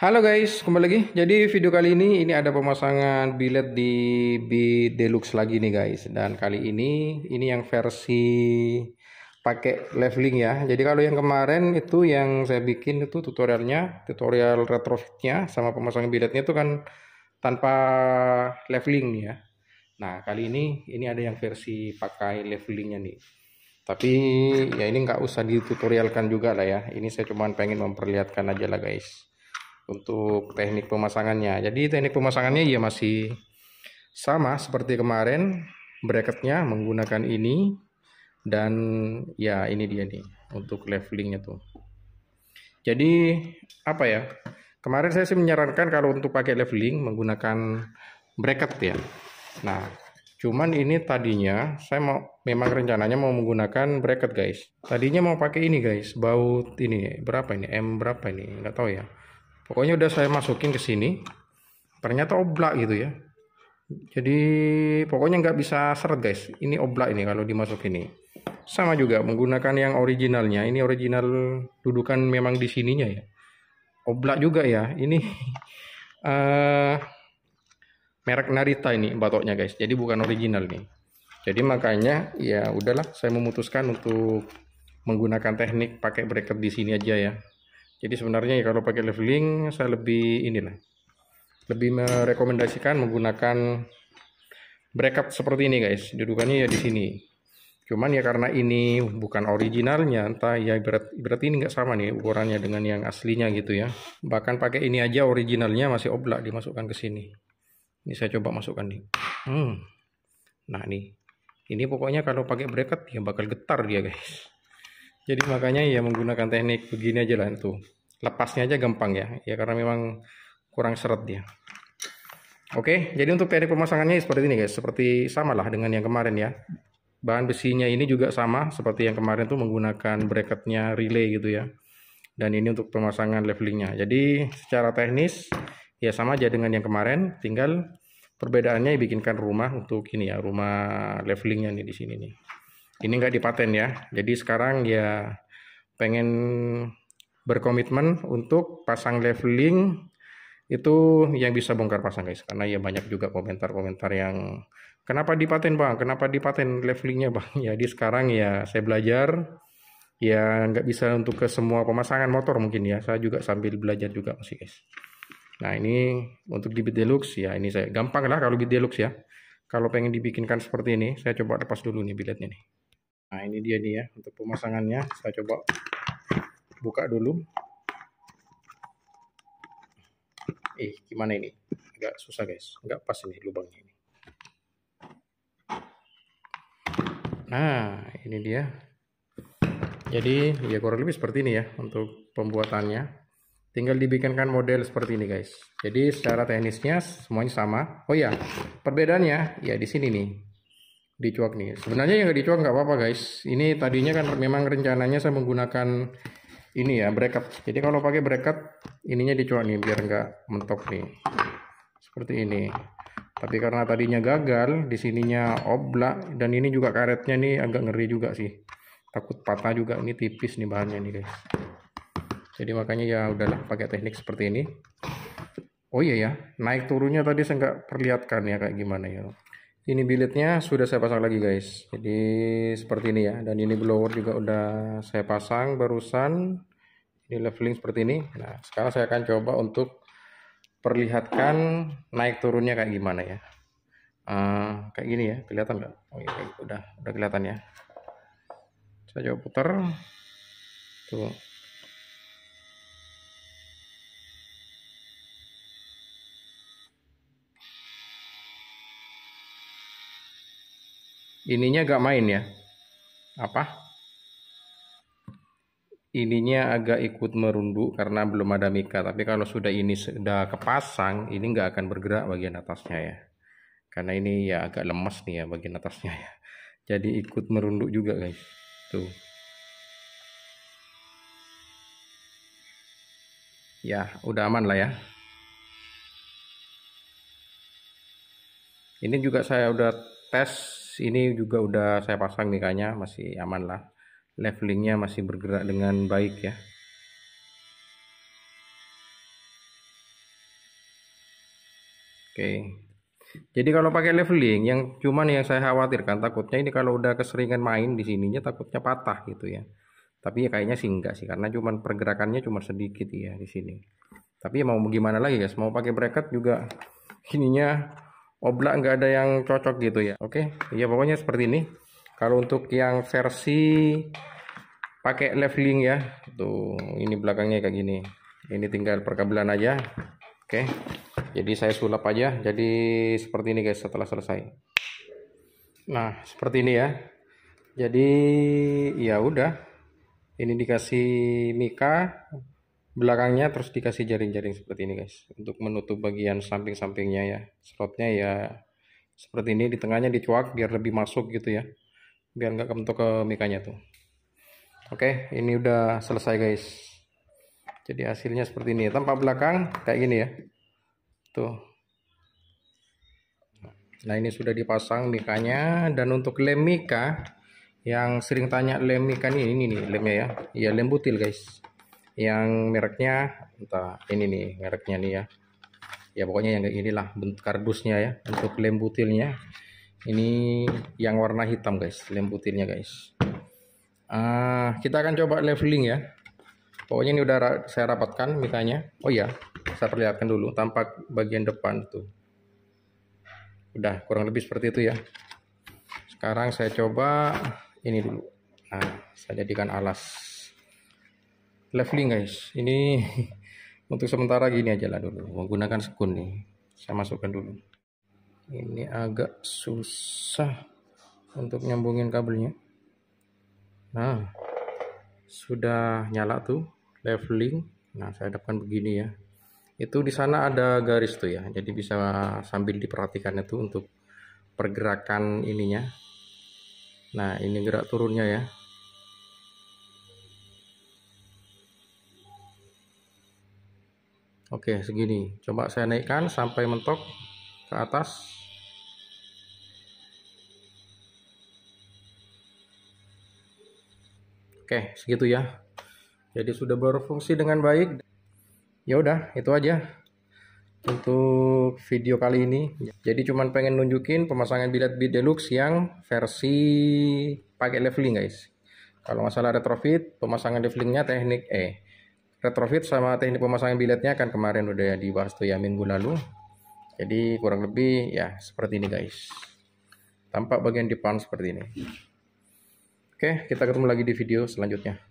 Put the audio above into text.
Halo guys, kembali lagi. Jadi video kali ini ini ada pemasangan billet di B Deluxe lagi nih guys. Dan kali ini ini yang versi pakai leveling ya. Jadi kalau yang kemarin itu yang saya bikin itu tutorialnya, tutorial retrofitnya sama pemasangan billetnya itu kan tanpa leveling nih ya. Nah kali ini ini ada yang versi pakai levelingnya nih. Tapi ya ini nggak usah ditutorialkan juga lah ya. Ini saya cuma pengen memperlihatkan aja lah guys untuk teknik pemasangannya. Jadi teknik pemasangannya ya masih sama seperti kemarin bracketnya menggunakan ini dan ya ini dia nih untuk levelingnya tuh. Jadi apa ya? Kemarin saya sih menyarankan kalau untuk pakai leveling menggunakan bracket ya. Nah, cuman ini tadinya saya mau memang rencananya mau menggunakan bracket guys. Tadinya mau pakai ini guys, baut ini berapa ini M berapa ini nggak tahu ya pokoknya udah saya masukin ke sini ternyata oblak gitu ya jadi pokoknya nggak bisa seret guys ini oblak ini kalau dimasuk ini sama juga menggunakan yang originalnya ini original dudukan memang di sininya ya oblak juga ya ini uh, merek Narita ini batoknya guys jadi bukan original nih jadi makanya ya udahlah saya memutuskan untuk menggunakan teknik pakai bracket di sini aja ya jadi sebenarnya ya kalau pakai leveling saya lebih inilah lebih merekomendasikan menggunakan breakup seperti ini guys. Dudukannya ya di sini. Cuman ya karena ini bukan originalnya, entah ya berat berarti ini nggak sama nih ukurannya dengan yang aslinya gitu ya. Bahkan pakai ini aja originalnya masih oblak dimasukkan ke sini. Ini saya coba masukkan nih. Hmm. Nah nih, ini pokoknya kalau pakai bracket ya bakal getar dia guys jadi makanya ya menggunakan teknik begini aja lah itu lepasnya aja gampang ya ya karena memang kurang seret dia oke jadi untuk teknik pemasangannya seperti ini guys seperti samalah dengan yang kemarin ya bahan besinya ini juga sama seperti yang kemarin tuh menggunakan bracketnya relay gitu ya dan ini untuk pemasangan levelingnya jadi secara teknis ya sama aja dengan yang kemarin tinggal perbedaannya bikinkan rumah untuk ini ya rumah levelingnya nih di sini nih ini nggak dipaten ya. Jadi sekarang ya pengen berkomitmen untuk pasang leveling itu yang bisa bongkar pasang guys karena ya banyak juga komentar-komentar yang kenapa dipaten bang kenapa dipaten levelingnya bang Jadi sekarang ya saya belajar ya nggak bisa untuk ke semua pemasangan motor mungkin ya saya juga sambil belajar juga masih guys nah ini untuk di deluxe ya ini saya gampang lah kalau di deluxe ya kalau pengen dibikinkan seperti ini saya coba lepas dulu nih biletnya nih Nah ini dia nih ya untuk pemasangannya. Saya coba buka dulu. Eh gimana ini? nggak susah guys. nggak pas ini lubangnya ini. Nah ini dia. Jadi ya kurang lebih seperti ini ya untuk pembuatannya. Tinggal dibikinkan model seperti ini guys. Jadi secara teknisnya semuanya sama. Oh ya perbedaannya ya di sini nih dicuak nih sebenarnya yang dicuak nggak apa-apa guys ini tadinya kan memang rencananya saya menggunakan ini ya bracket jadi kalau pakai bracket ininya dicuak nih biar nggak mentok nih seperti ini tapi karena tadinya gagal di sininya oblak dan ini juga karetnya nih agak ngeri juga sih takut patah juga ini tipis nih bahannya nih guys jadi makanya ya udahlah pakai teknik seperti ini oh iya ya naik turunnya tadi saya nggak perlihatkan ya kayak gimana ya ini billetnya sudah saya pasang lagi guys jadi seperti ini ya dan ini blower juga udah saya pasang barusan ini leveling seperti ini nah sekarang saya akan coba untuk perlihatkan naik turunnya kayak gimana ya uh, kayak gini ya kelihatan nggak oh, iya, udah udah kelihatan ya saya coba putar tuh ininya agak main ya apa ininya agak ikut merunduk karena belum ada mika tapi kalau sudah ini sudah kepasang ini nggak akan bergerak bagian atasnya ya karena ini ya agak lemas nih ya bagian atasnya ya jadi ikut merunduk juga guys tuh ya udah aman lah ya ini juga saya udah tes ini juga udah saya pasang nih kayaknya masih aman lah levelingnya masih bergerak dengan baik ya oke jadi kalau pakai leveling yang cuman yang saya khawatirkan takutnya ini kalau udah keseringan main di sininya takutnya patah gitu ya tapi ya kayaknya sih enggak sih karena cuman pergerakannya cuma sedikit ya di sini tapi ya mau gimana lagi guys mau pakai bracket juga ininya oblak nggak ada yang cocok gitu ya oke okay? ya pokoknya seperti ini kalau untuk yang versi pakai leveling ya tuh ini belakangnya kayak gini ini tinggal perkabelan aja oke jadi saya sulap aja jadi seperti ini guys setelah selesai nah seperti ini ya jadi ya udah ini dikasih mika belakangnya terus dikasih jaring-jaring seperti ini guys untuk menutup bagian samping-sampingnya ya slotnya ya seperti ini di tengahnya dicuak biar lebih masuk gitu ya biar nggak kentok ke mikanya tuh oke ini udah selesai guys jadi hasilnya seperti ini tanpa belakang kayak gini ya tuh nah ini sudah dipasang mikanya dan untuk lem mika yang sering tanya lem mika ini ini nih lemnya ya ya lem butil guys yang mereknya entah ini nih mereknya nih ya ya pokoknya yang inilah bentuk kardusnya ya untuk lem butilnya ini yang warna hitam guys lem butilnya guys uh, kita akan coba leveling ya pokoknya ini udah ra saya rapatkan mintanya. oh ya saya perlihatkan dulu tampak bagian depan tuh udah kurang lebih seperti itu ya sekarang saya coba ini dulu nah saya jadikan alas leveling guys ini untuk sementara gini aja lah dulu menggunakan sekun nih saya masukkan dulu ini agak susah untuk nyambungin kabelnya nah sudah nyala tuh leveling nah saya depan begini ya itu di sana ada garis tuh ya jadi bisa sambil diperhatikan itu untuk pergerakan ininya nah ini gerak turunnya ya Oke, segini. Coba saya naikkan sampai mentok ke atas. Oke, segitu ya. Jadi sudah berfungsi dengan baik. Ya udah, itu aja untuk video kali ini. Jadi cuman pengen nunjukin pemasangan bilet bit deluxe yang versi pakai leveling guys. Kalau masalah retrofit, pemasangan levelingnya teknik E retrofit sama teknik pemasangan biletnya kan kemarin udah dibahas tuh ya minggu lalu jadi kurang lebih ya seperti ini guys tampak bagian depan seperti ini oke kita ketemu lagi di video selanjutnya